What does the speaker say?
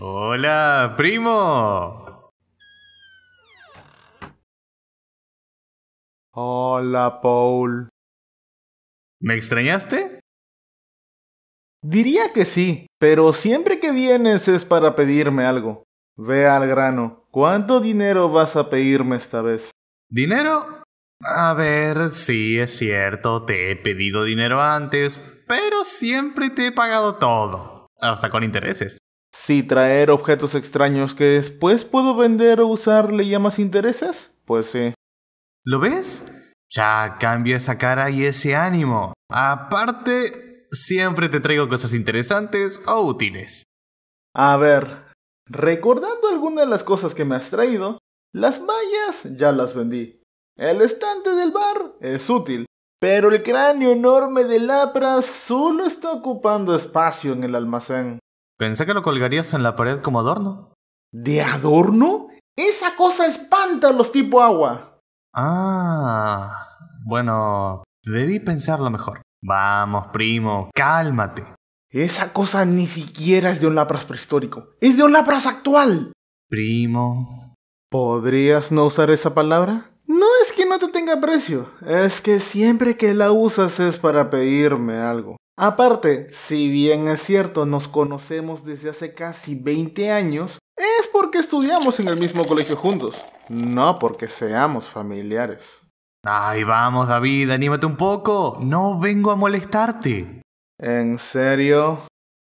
Hola, primo. Hola, Paul. ¿Me extrañaste? Diría que sí, pero siempre que vienes es para pedirme algo. Ve al grano. ¿Cuánto dinero vas a pedirme esta vez? ¿Dinero? A ver, sí, es cierto, te he pedido dinero antes, pero siempre te he pagado todo, hasta con intereses. Si traer objetos extraños que después puedo vender o usar le llamas intereses, pues sí. ¿Lo ves? Ya cambio esa cara y ese ánimo. Aparte, siempre te traigo cosas interesantes o útiles. A ver, recordando algunas de las cosas que me has traído, las mallas ya las vendí. El estante del bar es útil, pero el cráneo enorme de Lapras solo está ocupando espacio en el almacén. Pensé que lo colgarías en la pared como adorno. ¿De adorno? Esa cosa espanta a los tipo agua. Ah, bueno, debí pensarlo mejor. Vamos, primo, cálmate. Esa cosa ni siquiera es de un lapras prehistórico. Es de un lapras actual. Primo. ¿Podrías no usar esa palabra? No es que no te tenga precio, es que siempre que la usas es para pedirme algo. Aparte, si bien es cierto, nos conocemos desde hace casi 20 años, es porque estudiamos en el mismo colegio juntos, no porque seamos familiares. Ay, vamos David, anímate un poco. No vengo a molestarte. ¿En serio?